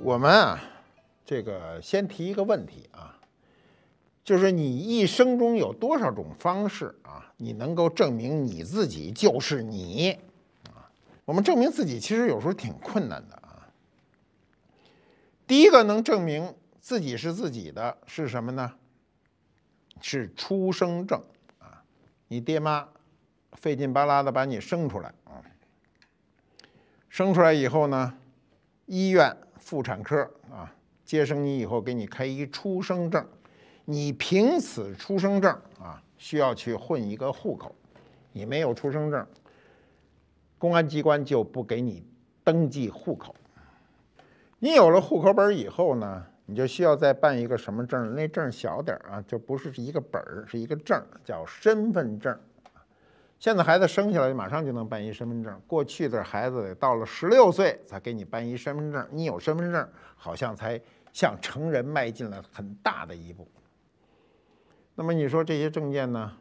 我们啊，这个先提一个问题啊，就是你一生中有多少种方式啊，你能够证明你自己就是你啊？我们证明自己其实有时候挺困难的啊。第一个能证明自己是自己的是什么呢？是出生证啊，你爹妈费劲巴拉的把你生出来啊，生出来以后呢，医院。妇产科啊，接生你以后给你开一出生证，你凭此出生证啊，需要去混一个户口。你没有出生证，公安机关就不给你登记户口。你有了户口本以后呢，你就需要再办一个什么证？那证小点儿啊，就不是一个本儿，是一个证，叫身份证。现在孩子生下来就马上就能办一身份证，过去的孩子到了十六岁才给你办一身份证。你有身份证，好像才向成人迈进了很大的一步。那么你说这些证件呢？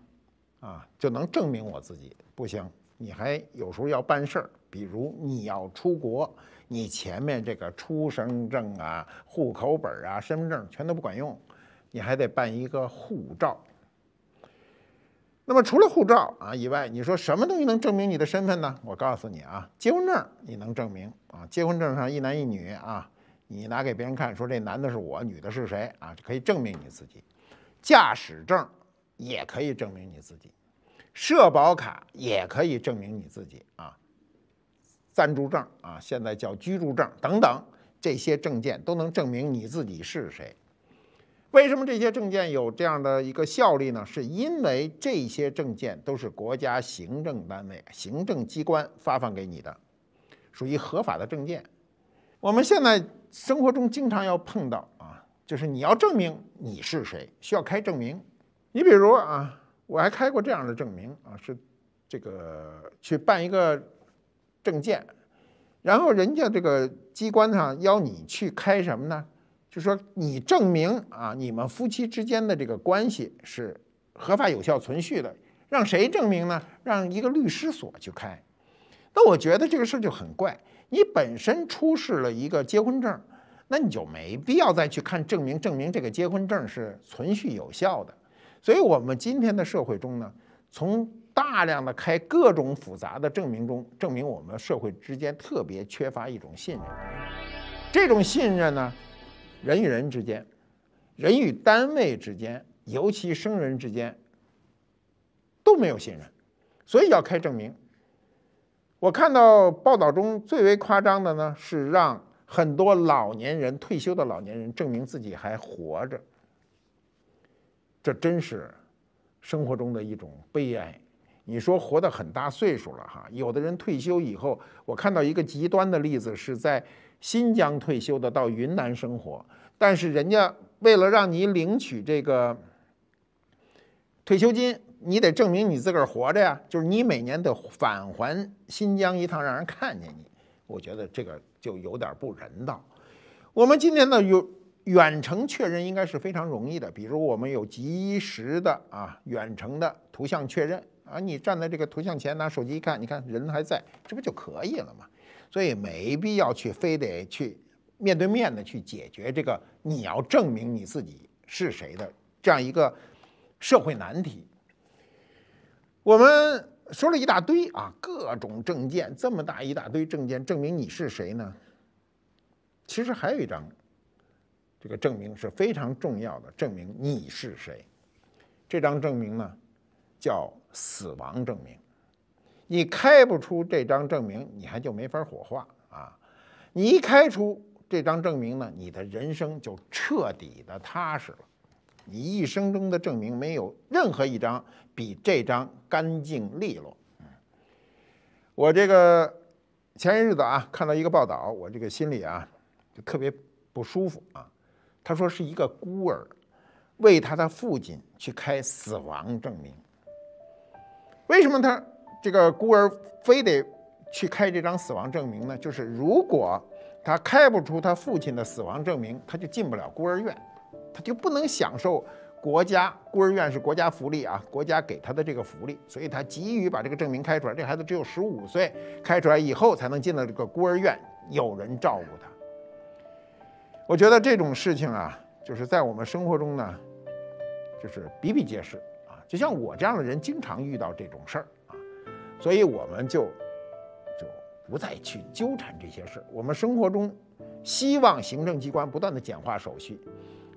啊，就能证明我自己？不行，你还有时候要办事儿，比如你要出国，你前面这个出生证啊、户口本啊、身份证全都不管用，你还得办一个护照。那么除了护照啊以外，你说什么东西能证明你的身份呢？我告诉你啊，结婚证你能证明啊，结婚证上一男一女啊，你拿给别人看，说这男的是我，女的是谁啊，可以证明你自己。驾驶证也可以证明你自己，社保卡也可以证明你自己啊，暂住证啊，现在叫居住证等等，这些证件都能证明你自己是谁。为什么这些证件有这样的一个效力呢？是因为这些证件都是国家行政单位、行政机关发放给你的，属于合法的证件。我们现在生活中经常要碰到啊，就是你要证明你是谁，需要开证明。你比如啊，我还开过这样的证明啊，是这个去办一个证件，然后人家这个机关上邀你去开什么呢？就说你证明啊，你们夫妻之间的这个关系是合法有效存续的，让谁证明呢？让一个律师所去开。那我觉得这个事儿就很怪。你本身出示了一个结婚证，那你就没必要再去看证明，证明这个结婚证是存续有效的。所以，我们今天的社会中呢，从大量的开各种复杂的证明中，证明我们社会之间特别缺乏一种信任。这种信任呢？人与人之间，人与单位之间，尤其生人之间，都没有信任，所以要开证明。我看到报道中最为夸张的呢，是让很多老年人、退休的老年人证明自己还活着。这真是生活中的一种悲哀。你说活得很大岁数了哈，有的人退休以后，我看到一个极端的例子是在。新疆退休的到云南生活，但是人家为了让你领取这个退休金，你得证明你自个儿活着呀。就是你每年得返还新疆一趟，让人看见你。我觉得这个就有点不人道。我们今天的有。远程确认应该是非常容易的，比如我们有及时的啊远程的图像确认啊，你站在这个图像前拿手机一看，你看人还在，这不就可以了吗？所以没必要去非得去面对面的去解决这个你要证明你自己是谁的这样一个社会难题。我们说了一大堆啊，各种证件这么大一大堆证件证明你是谁呢？其实还有一张这个证明是非常重要的，证明你是谁。这张证明呢叫死亡证明。你开不出这张证明，你还就没法火化啊！你一开出这张证明呢，你的人生就彻底的踏实了。你一生中的证明没有任何一张比这张干净利落。我这个前些日子啊，看到一个报道，我这个心里啊就特别不舒服啊。他说是一个孤儿为他的父亲去开死亡证明，为什么他？这个孤儿非得去开这张死亡证明呢？就是如果他开不出他父亲的死亡证明，他就进不了孤儿院，他就不能享受国家孤儿院是国家福利啊，国家给他的这个福利，所以他急于把这个证明开出来。这孩子只有十五岁，开出来以后才能进到这个孤儿院，有人照顾他。我觉得这种事情啊，就是在我们生活中呢，就是比比皆是啊。就像我这样的人，经常遇到这种事儿。所以我们就就不再去纠缠这些事。我们生活中希望行政机关不断的简化手续，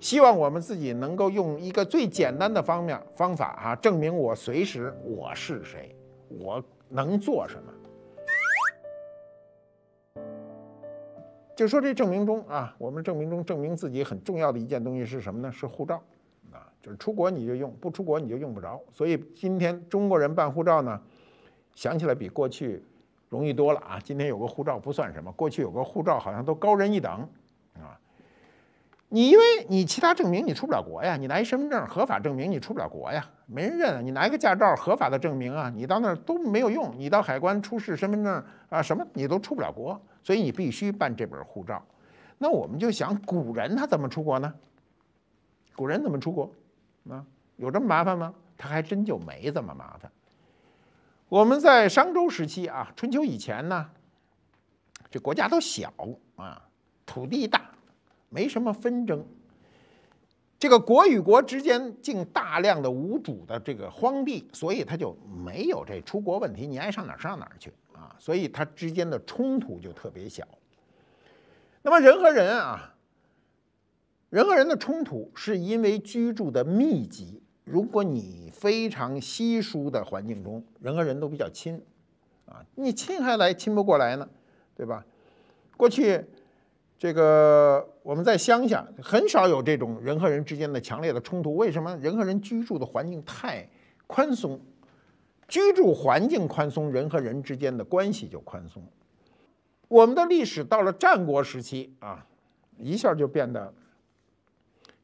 希望我们自己能够用一个最简单的方面方法啊，证明我随时我是谁，我能做什么。就说这证明中啊，我们证明中证明自己很重要的一件东西是什么呢？是护照啊，就是出国你就用，不出国你就用不着。所以今天中国人办护照呢。想起来比过去容易多了啊！今天有个护照不算什么，过去有个护照好像都高人一等啊。你因为你其他证明你出不了国呀，你拿一身份证合法证明你出不了国呀，没人认。你拿一个驾照合法的证明啊，你到那儿都没有用，你到海关出示身份证啊什么你都出不了国，所以你必须办这本护照。那我们就想古人他怎么出国呢？古人怎么出国？啊，有这么麻烦吗？他还真就没这么麻烦。我们在商周时期啊，春秋以前呢，这国家都小啊，土地大，没什么纷争。这个国与国之间竟大量的无主的这个荒地，所以它就没有这出国问题，你爱上哪儿上哪儿去啊，所以它之间的冲突就特别小。那么人和人啊，人和人的冲突是因为居住的密集。如果你非常稀疏的环境中，人和人都比较亲，啊，你亲还来亲不过来呢，对吧？过去这个我们在乡下很少有这种人和人之间的强烈的冲突，为什么？人和人居住的环境太宽松，居住环境宽松，人和人之间的关系就宽松。我们的历史到了战国时期啊，一下就变得。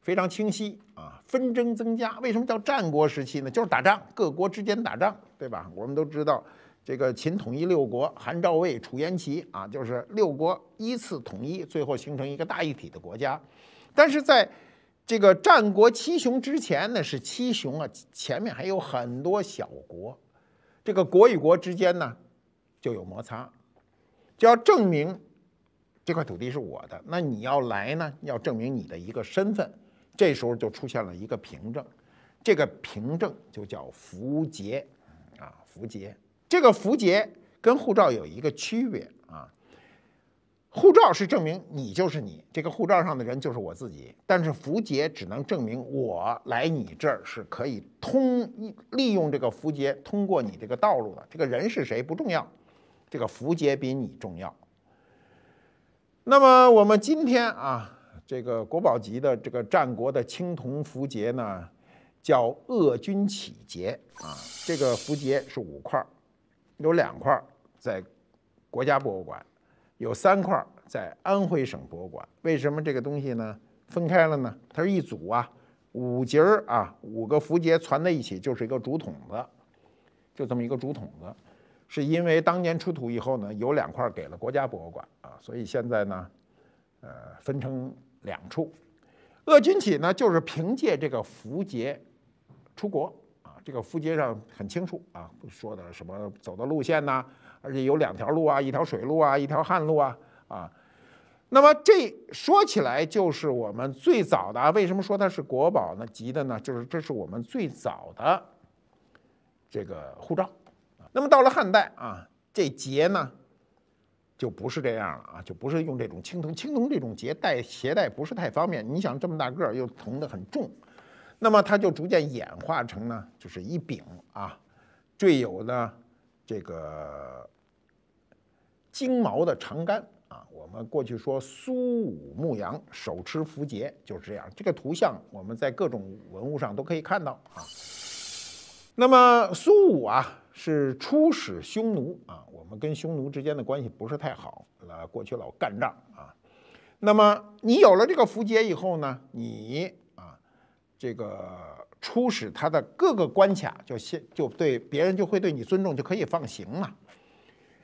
非常清晰啊，纷争增加，为什么叫战国时期呢？就是打仗，各国之间打仗，对吧？我们都知道，这个秦统一六国，韩赵魏楚燕齐啊，就是六国依次统一，最后形成一个大一体的国家。但是在这个战国七雄之前呢，是七雄啊，前面还有很多小国，这个国与国之间呢，就有摩擦，就要证明这块土地是我的。那你要来呢，要证明你的一个身份。这时候就出现了一个凭证，这个凭证就叫符节，啊，符节。这个符节跟护照有一个区别啊，护照是证明你就是你，这个护照上的人就是我自己。但是符节只能证明我来你这儿是可以通利用这个符节通过你这个道路的。这个人是谁不重要，这个符节比你重要。那么我们今天啊。这个国宝级的这个战国的青铜符节呢，叫鄂君启节啊。这个符节是五块有两块在国家博物馆，有三块在安徽省博物馆。为什么这个东西呢分开了呢？它是一组啊，五节儿啊，五个符节攒在一起就是一个竹筒子，就这么一个竹筒子。是因为当年出土以后呢，有两块给了国家博物馆啊，所以现在呢，呃，分成。两处，鄂君启呢，就是凭借这个符节出国啊。这个符节上很清楚啊，说的什么走的路线呐，而且有两条路啊，一条水路啊，一条旱路啊啊。那么这说起来就是我们最早的，为什么说它是国宝呢？级的呢，就是这是我们最早的这个护照啊。那么到了汉代啊，这节呢。就不是这样了啊，就不是用这种青铜，青铜这种结带携带不是太方便。你想这么大个儿又铜的很重，那么它就逐渐演化成呢，就是一柄啊，缀有呢这个金毛的长杆啊。我们过去说苏武牧羊手持符节就是这样，这个图像我们在各种文物上都可以看到啊。那么苏武啊。是出使匈奴啊，我们跟匈奴之间的关系不是太好了，过去老干仗啊。那么你有了这个符节以后呢，你啊，这个出使他的各个关卡，就先就对别人就会对你尊重，就可以放行了。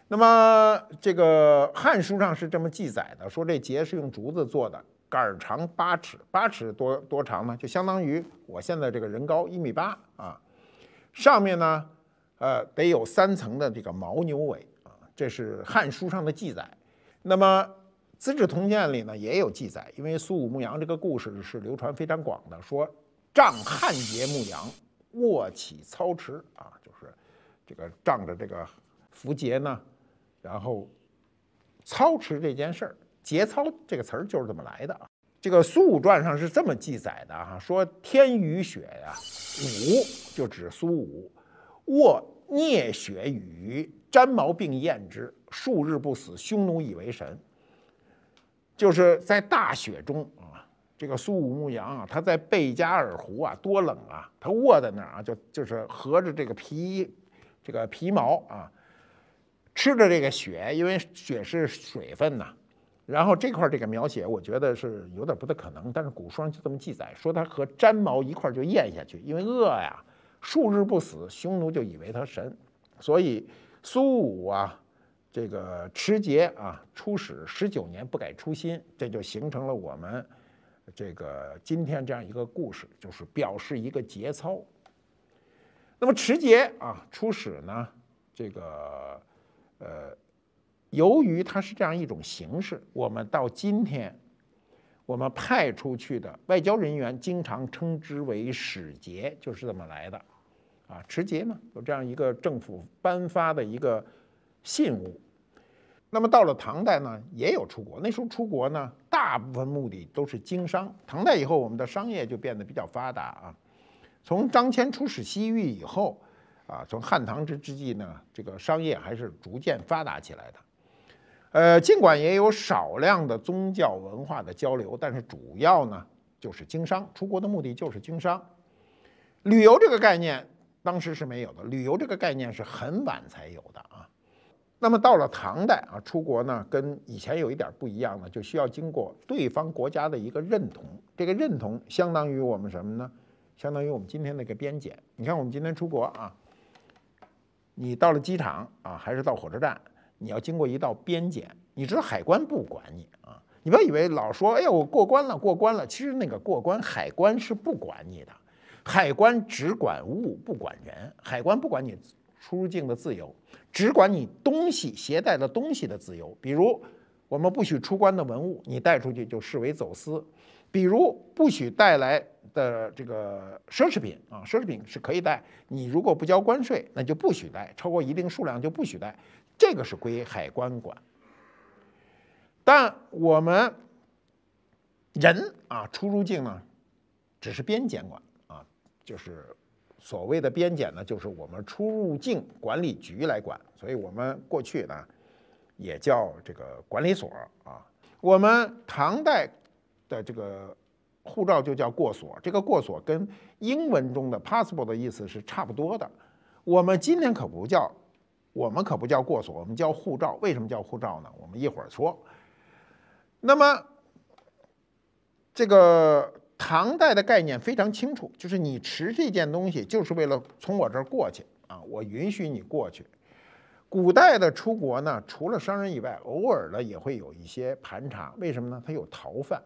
那么这个《汉书》上是这么记载的，说这节是用竹子做的，杆儿长八尺，八尺多多长呢？就相当于我现在这个人高一米八啊，上面呢。呃，得有三层的这个牦牛尾啊，这是《汉书》上的记载。那么《资治通鉴》里呢也有记载，因为苏武牧羊这个故事是流传非常广的。说仗汉节牧羊，卧起操持啊，就是这个仗着这个符节呢，然后操持这件事儿。节操这个词儿就是这么来的啊？这个《苏武传》上是这么记载的啊，说天雨雪呀，武就指苏武。卧啮雪与沾毛并验之，数日不死。匈奴以为神。就是在大雪中啊，这个苏武牧羊啊，他在贝加尔湖啊，多冷啊，他卧在那儿啊，就就是合着这个皮衣，这个皮毛啊，吃着这个雪，因为雪是水分呐。然后这块这个描写，我觉得是有点不太可能，但是古书上就这么记载，说他和毡毛一块就咽下去，因为饿呀。数日不死，匈奴就以为他神，所以苏武啊，这个持节啊出使十九年不改初心，这就形成了我们这个今天这样一个故事，就是表示一个节操。那么持节啊出使呢，这个呃，由于它是这样一种形式，我们到今天，我们派出去的外交人员经常称之为使节，就是这么来的。啊，持节嘛，有这样一个政府颁发的一个信物。那么到了唐代呢，也有出国。那时候出国呢，大部分目的都是经商。唐代以后，我们的商业就变得比较发达啊。从张骞出使西域以后啊，从汉唐之之际呢，这个商业还是逐渐发达起来的。呃，尽管也有少量的宗教文化的交流，但是主要呢就是经商。出国的目的就是经商。旅游这个概念。当时是没有的，旅游这个概念是很晚才有的啊。那么到了唐代啊，出国呢跟以前有一点不一样呢，就需要经过对方国家的一个认同。这个认同相当于我们什么呢？相当于我们今天那个边检。你看我们今天出国啊，你到了机场啊，还是到火车站，你要经过一道边检。你知道海关不管你啊，你不要以为老说，哎呀我过关了过关了，其实那个过关海关是不管你的。海关只管物不管人，海关不管你出入境的自由，只管你东西携带的东西的自由。比如我们不许出关的文物，你带出去就视为走私；比如不许带来的这个奢侈品啊，奢侈品是可以带，你如果不交关税，那就不许带，超过一定数量就不许带。这个是归海关管。但我们人啊出入境呢，只是边监管。就是所谓的边检呢，就是我们出入境管理局来管，所以我们过去呢也叫这个管理所啊。我们唐代的这个护照就叫过所，这个过所跟英文中的 passport 的意思是差不多的。我们今天可不叫，我们可不叫过所，我们叫护照。为什么叫护照呢？我们一会儿说。那么这个。唐代的概念非常清楚，就是你持这件东西就是为了从我这儿过去啊，我允许你过去。古代的出国呢，除了商人以外，偶尔的也会有一些盘查，为什么呢？他有逃犯，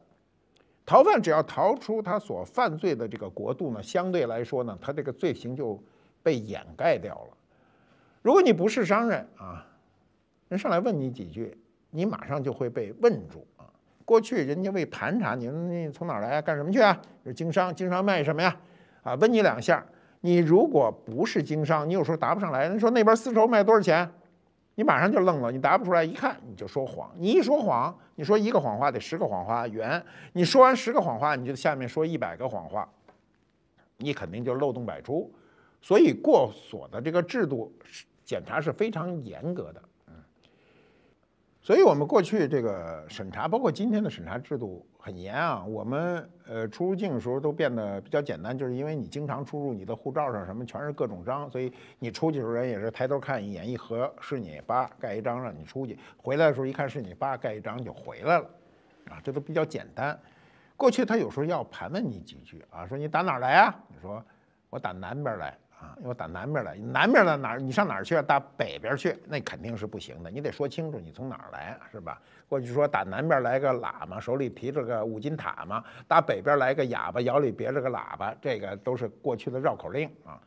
逃犯只要逃出他所犯罪的这个国度呢，相对来说呢，他这个罪行就被掩盖掉了。如果你不是商人啊，人上来问你几句，你马上就会被问住。过去人家为盘查你，你从哪儿来啊？干什么去啊？是经商，经商卖什么呀？啊，问你两下，你如果不是经商，你有时候答不上来。你说那边丝绸卖多少钱？你马上就愣了，你答不出来，一看你就说谎。你一说谎，你说一个谎话得十个谎话圆。你说完十个谎话，你就下面说一百个谎话，你肯定就漏洞百出。所以过所的这个制度检查是非常严格的。所以我们过去这个审查，包括今天的审查制度很严啊。我们呃出入境的时候都变得比较简单，就是因为你经常出入，你的护照上什么全是各种章，所以你出去的时候人也是抬头看一眼，一合是你爸盖一张让你出去，回来的时候一看是你爸盖一张就回来了，啊，这都比较简单。过去他有时候要盘问你几句啊，说你打哪儿来啊？你说我打南边来。啊，要打南边来，南边的哪儿？你上哪儿去？打北边去，那肯定是不行的。你得说清楚你从哪儿来，是吧？过去说打南边来个喇嘛，手里提着个五金塔嘛；打北边来个哑巴，腰里别着个喇叭，这个都是过去的绕口令啊。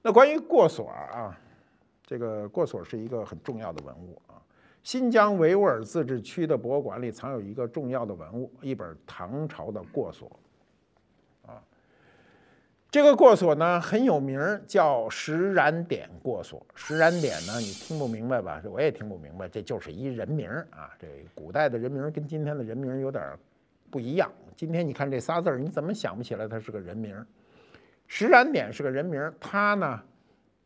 那关于过所啊，这个过所是一个很重要的文物啊。新疆维吾尔自治区的博物馆里藏有一个重要的文物，一本唐朝的过所。这个过所呢很有名儿，叫石染点过所。石染点呢，你听不明白吧？我也听不明白。这就是一人名儿啊，这古代的人名儿跟今天的人名儿有点不一样。今天你看这仨字儿，你怎么想不起来他是个人名儿？石染点是个人名儿，他呢，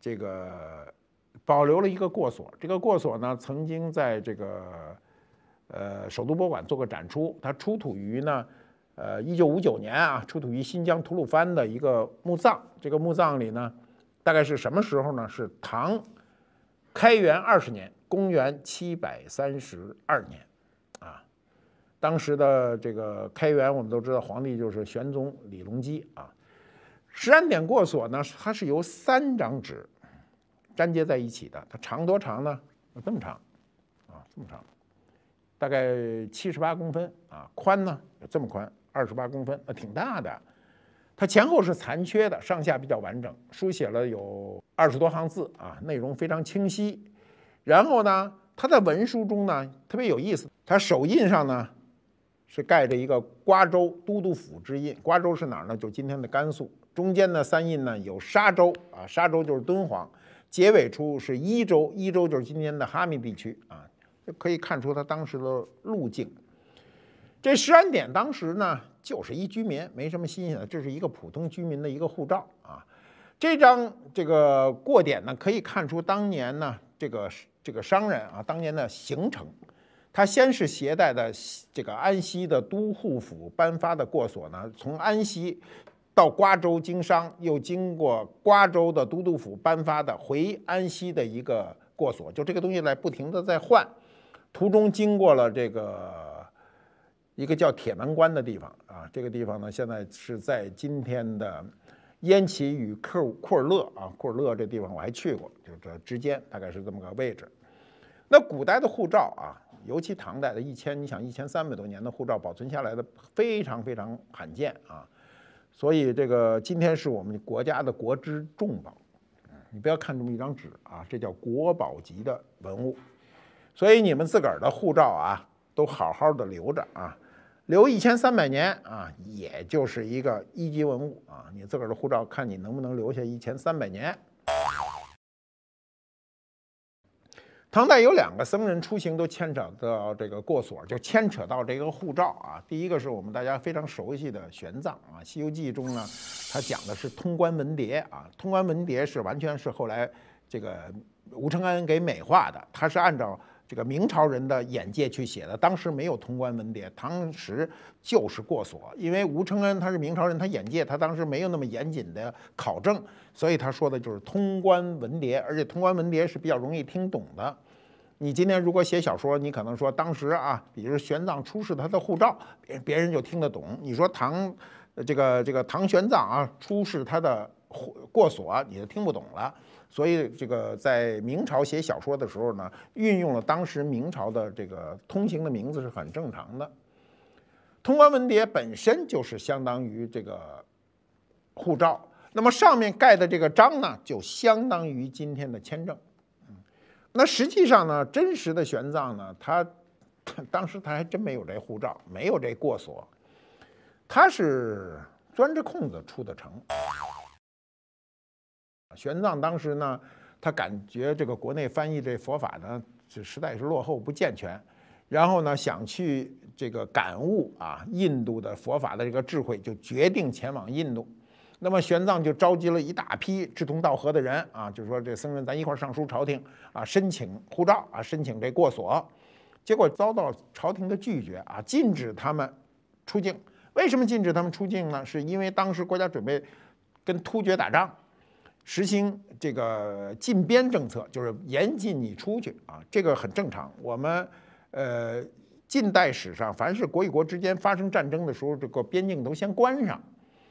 这个保留了一个过所。这个过所呢，曾经在这个呃首都博物馆做过展出。它出土于呢。呃，一九五九年啊，出土于新疆吐鲁番的一个墓葬。这个墓葬里呢，大概是什么时候呢？是唐开元二十年，公元七百三十二年啊。当时的这个开元，我们都知道皇帝就是玄宗李隆基啊。十安点过所呢，它是由三张纸粘接在一起的。它长多长呢？有这么长啊，这么长，大概七十八公分啊。宽呢，有这么宽。二十八公分啊，挺大的。它前后是残缺的，上下比较完整，书写了有二十多行字啊，内容非常清晰。然后呢，它在文书中呢特别有意思，它手印上呢是盖着一个瓜州都督府之印，瓜州是哪儿呢？就是今天的甘肃。中间的三印呢有沙州啊，沙州就是敦煌。结尾处是伊州，伊州就是今天的哈密地区啊，可以看出它当时的路径。这十安点当时呢，就是一居民，没什么新鲜的，这是一个普通居民的一个护照啊。这张这个过点呢，可以看出当年呢，这个这个商人啊，当年的行程。他先是携带的这个安西的都护府颁发的过所呢，从安西到瓜州经商，又经过瓜州的都督府颁发的回安西的一个过所，就这个东西在不停的在换。途中经过了这个。一个叫铁门关的地方啊，这个地方呢，现在是在今天的焉耆与库库尔勒啊，库尔勒这地方我还去过，就这之间大概是这么个位置。那古代的护照啊，尤其唐代的一千，你想一千三百多年的护照保存下来的非常非常罕见啊，所以这个今天是我们国家的国之重宝，你不要看这么一张纸啊，这叫国宝级的文物，所以你们自个儿的护照啊，都好好的留着啊。留一千三百年啊，也就是一个一级文物啊。你自个儿的护照，看你能不能留下一千三百年。唐代有两个僧人出行都牵扯到这个过所，就牵扯到这个护照啊。第一个是我们大家非常熟悉的玄奘啊，《西游记》中呢，他讲的是通关文牒啊。通关文牒是完全是后来这个吴承恩给美化的，他是按照。这个明朝人的眼界去写的，当时没有通关文牒，当时就是过所。因为吴承恩他是明朝人，他眼界他当时没有那么严谨的考证，所以他说的就是通关文牒，而且通关文牒是比较容易听懂的。你今天如果写小说，你可能说当时啊，比如玄奘出示他的护照，别别人就听得懂。你说唐这个这个唐玄奘啊，出示他的过所，你就听不懂了。所以，这个在明朝写小说的时候呢，运用了当时明朝的这个通行的名字是很正常的。通关文牒本身就是相当于这个护照，那么上面盖的这个章呢，就相当于今天的签证。那实际上呢，真实的玄奘呢，他当时他还真没有这护照，没有这过所，他是钻着空子出的城。玄奘当时呢，他感觉这个国内翻译这佛法呢，这实在是落后不健全，然后呢，想去这个感悟啊，印度的佛法的这个智慧，就决定前往印度。那么玄奘就召集了一大批志同道合的人啊，就说这僧人，咱一块上书朝廷啊，申请护照啊，申请这过所。结果遭到朝廷的拒绝啊，禁止他们出境。为什么禁止他们出境呢？是因为当时国家准备跟突厥打仗。实行这个禁边政策，就是严禁你出去啊，这个很正常。我们，呃，近代史上凡是国与国之间发生战争的时候，这个边境都先关上。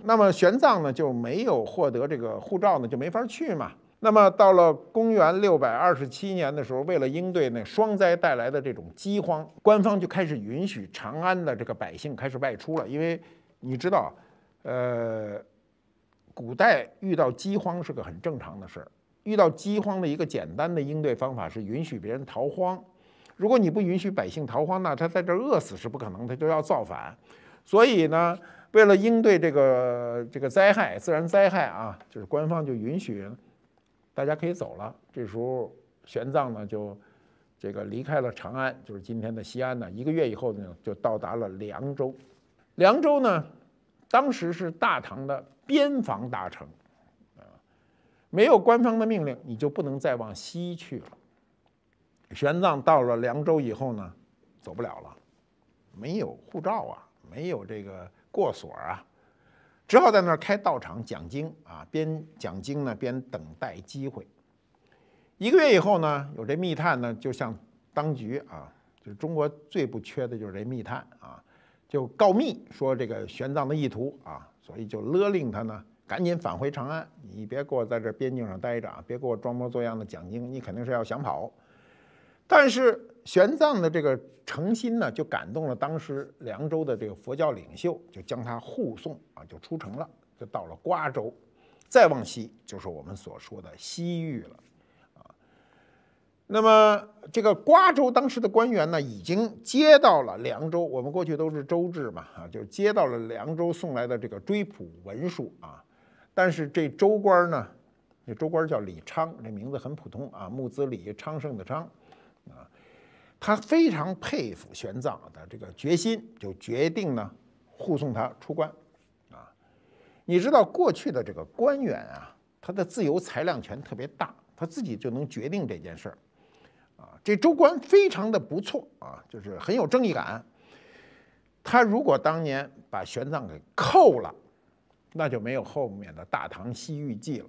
那么玄奘呢就没有获得这个护照呢，就没法去嘛。那么到了公元六百二十七年的时候，为了应对那双灾带来的这种饥荒，官方就开始允许长安的这个百姓开始外出了，因为你知道，呃。古代遇到饥荒是个很正常的事儿，遇到饥荒的一个简单的应对方法是允许别人逃荒。如果你不允许百姓逃荒，那他在这儿饿死是不可能，他就要造反。所以呢，为了应对这个这个灾害，自然灾害啊，就是官方就允许大家可以走了。这时候玄奘呢就这个离开了长安，就是今天的西安呢，一个月以后呢就到达了凉州。凉州呢。当时是大唐的边防大臣，啊，没有官方的命令，你就不能再往西去了。玄奘到了凉州以后呢，走不了了，没有护照啊，没有这个过所啊，只好在那儿开道场讲经啊，边讲经呢边等待机会。一个月以后呢，有这密探呢，就向当局啊，就是中国最不缺的就是这密探啊。就告密说这个玄奘的意图啊，所以就勒令他呢赶紧返回长安，你别给我在这边境上待着啊，别给我装模作样的讲经，你肯定是要想跑。但是玄奘的这个诚心呢，就感动了当时凉州的这个佛教领袖，就将他护送啊，就出城了，就到了瓜州，再往西就是我们所说的西域了。那么，这个瓜州当时的官员呢，已经接到了凉州。我们过去都是州治嘛，啊，就接到了凉州送来的这个追捕文书啊。但是这州官呢，这州官叫李昌，这名字很普通啊，木子李昌盛的昌啊。他非常佩服玄奘的这个决心，就决定呢护送他出关啊。你知道过去的这个官员啊，他的自由裁量权特别大，他自己就能决定这件事儿。啊，这州官非常的不错啊，就是很有正义感。他如果当年把玄奘给扣了，那就没有后面的大唐西域记了，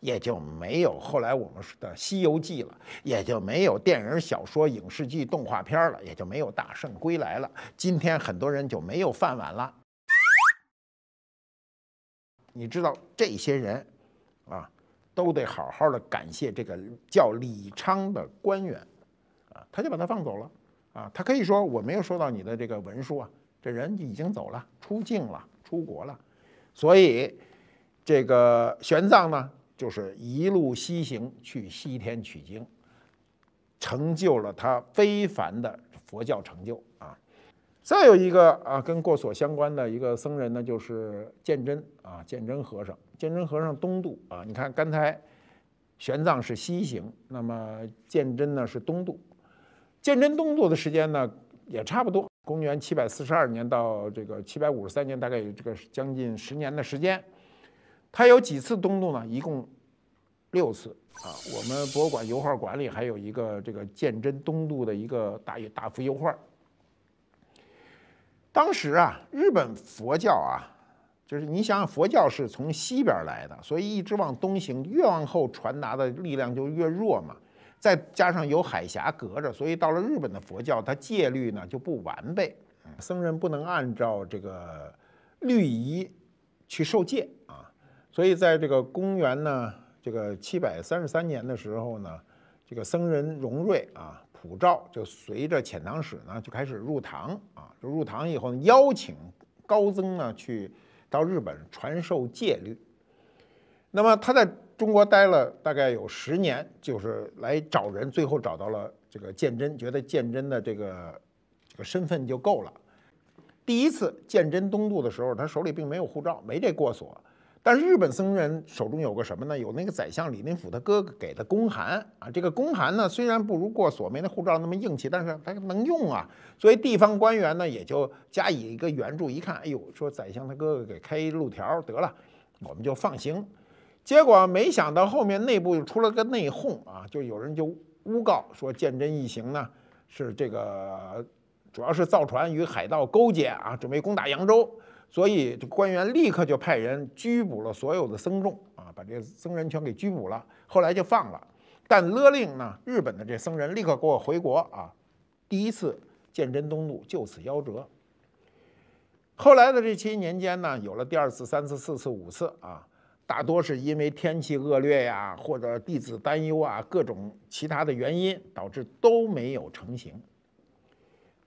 也就没有后来我们的西游记了，也就没有电影、小说、影视剧、动画片了，也就没有大圣归来了。今天很多人就没有饭碗了。你知道这些人啊，都得好好的感谢这个叫李昌的官员。他就把他放走了，啊，他可以说我没有收到你的这个文书啊，这人已经走了，出境了，出国了，所以这个玄奘呢，就是一路西行去西天取经，成就了他非凡的佛教成就啊。再有一个啊，跟过所相关的一个僧人呢，就是鉴真啊，鉴真和尚，鉴真和尚东渡啊。你看刚才玄奘是西行，那么鉴真呢是东渡。鉴真东渡的时间呢，也差不多，公元七百四十二年到这个七百五十三年，大概有这个将近十年的时间。它有几次东渡呢？一共六次啊。我们博物馆油画馆里还有一个这个鉴真东渡的一个大大幅油画。当时啊，日本佛教啊，就是你想想，佛教是从西边来的，所以一直往东行，越往后传达的力量就越弱嘛。再加上有海峡隔着，所以到了日本的佛教，它戒律呢就不完备，僧人不能按照这个律仪去受戒啊。所以在这个公元呢，这个七百三十三年的时候呢，这个僧人荣瑞啊、普照就随着遣唐使呢就开始入唐啊，就入唐以后邀请高僧呢去到日本传授戒律，那么他在。中国待了大概有十年，就是来找人，最后找到了这个鉴真，觉得鉴真的这个这个身份就够了。第一次鉴真东渡的时候，他手里并没有护照，没这过所。但是日本僧人手中有个什么呢？有那个宰相李林甫他哥哥给的公函啊。这个公函呢，虽然不如过所、没那护照那么硬气，但是他能用啊。所以地方官员呢，也就加以一个援助，一看，哎呦，说宰相他哥哥给开一路条得了，我们就放行。结果没想到后面内部又出了个内讧啊，就有人就诬告说鉴真一行呢是这个主要是造船与海盗勾结啊，准备攻打扬州，所以这官员立刻就派人拘捕了所有的僧众啊，把这僧人全给拘捕了。后来就放了，但勒令呢日本的这僧人立刻给我回国啊。第一次鉴真东渡就此夭折。后来的这些年间呢，有了第二次、三次、四次、五次啊。大多是因为天气恶劣呀，或者弟子担忧啊，各种其他的原因，导致都没有成型。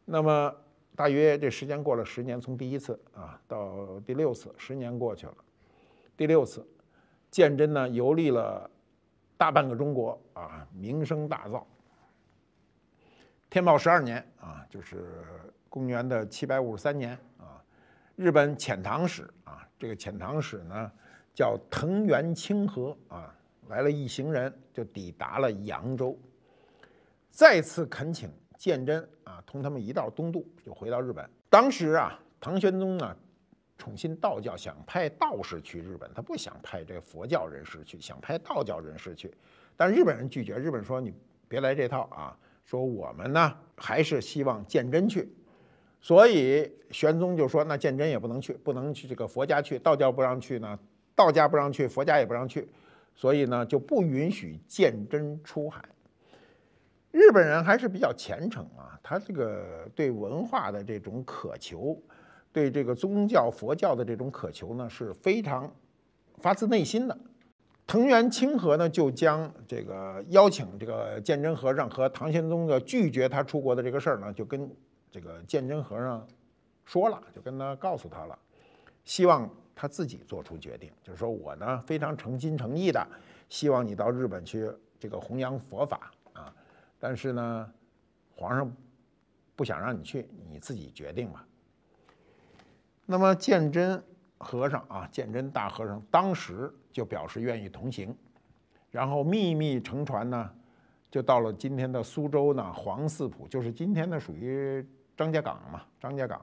那么，大约这时间过了十年，从第一次啊到第六次，十年过去了，第六次，鉴真呢游历了大半个中国啊，名声大噪。天宝十二年啊，就是公元的七百五十三年啊，日本遣唐使啊，这个遣唐使呢。叫藤原清河啊，来了一行人，就抵达了扬州，再次恳请鉴真啊，同他们一道东渡，就回到日本。当时啊，唐玄宗呢，宠信道教，想派道士去日本，他不想派这个佛教人士去，想派道教人士去，但日本人拒绝，日本说你别来这套啊，说我们呢还是希望鉴真去，所以玄宗就说那鉴真也不能去，不能去这个佛家去，道教不让去呢。道家不让去，佛家也不让去，所以呢就不允许鉴真出海。日本人还是比较虔诚啊，他这个对文化的这种渴求，对这个宗教佛教的这种渴求呢是非常发自内心的。藤原清河呢就将这个邀请这个鉴真和尚和唐玄宗的拒绝他出国的这个事儿呢，就跟这个鉴真和尚说了，就跟他告诉他了，希望。他自己做出决定，就是说我呢非常诚心诚意的希望你到日本去这个弘扬佛法啊，但是呢，皇上不想让你去，你自己决定吧。那么鉴真和尚啊，鉴真大和尚当时就表示愿意同行，然后秘密乘船呢，就到了今天的苏州呢黄四浦，就是今天呢属于张家港嘛，张家港，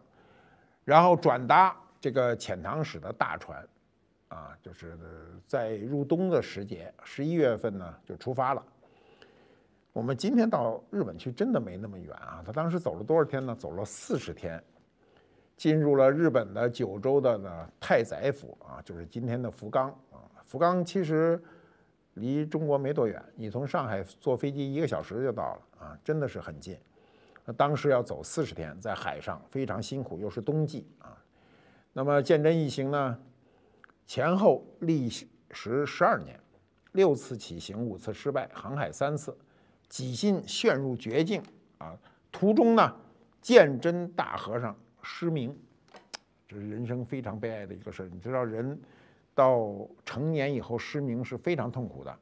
然后转达。这个遣唐使的大船，啊，就是在入冬的时节，十一月份呢就出发了。我们今天到日本去真的没那么远啊！他当时走了多少天呢？走了四十天，进入了日本的九州的呢太宰府啊，就是今天的福冈啊。福冈其实离中国没多远，你从上海坐飞机一个小时就到了啊，真的是很近。那当时要走四十天在海上非常辛苦，又是冬季啊。那么鉴真一行呢，前后历时十二年，六次起行，五次失败，航海三次，几近陷入绝境啊！途中呢，鉴真大和尚失明，这是人生非常悲哀的一个事。你知道，人到成年以后失明是非常痛苦的。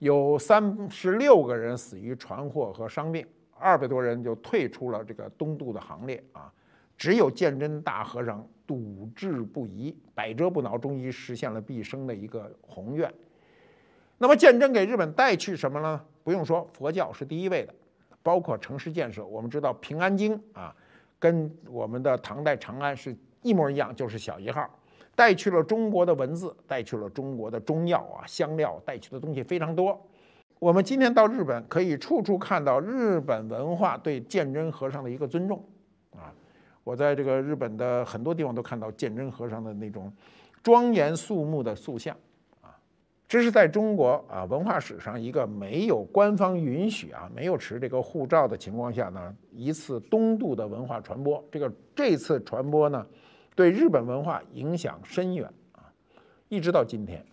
有三十六个人死于船祸和伤病，二百多人就退出了这个东渡的行列啊。只有鉴真大和尚笃志不移、百折不挠，终于实现了毕生的一个宏愿。那么，鉴真给日本带去什么呢？不用说，佛教是第一位的，包括城市建设。我们知道，平安京啊，跟我们的唐代长安是一模一样，就是小一号。带去了中国的文字，带去了中国的中药啊、香料，带去的东西非常多。我们今天到日本，可以处处看到日本文化对鉴真和尚的一个尊重。我在这个日本的很多地方都看到鉴真和尚的那种庄严肃穆的塑像，啊，这是在中国啊文化史上一个没有官方允许啊，没有持这个护照的情况下呢一次东渡的文化传播。这个这次传播呢，对日本文化影响深远啊，一直到今天。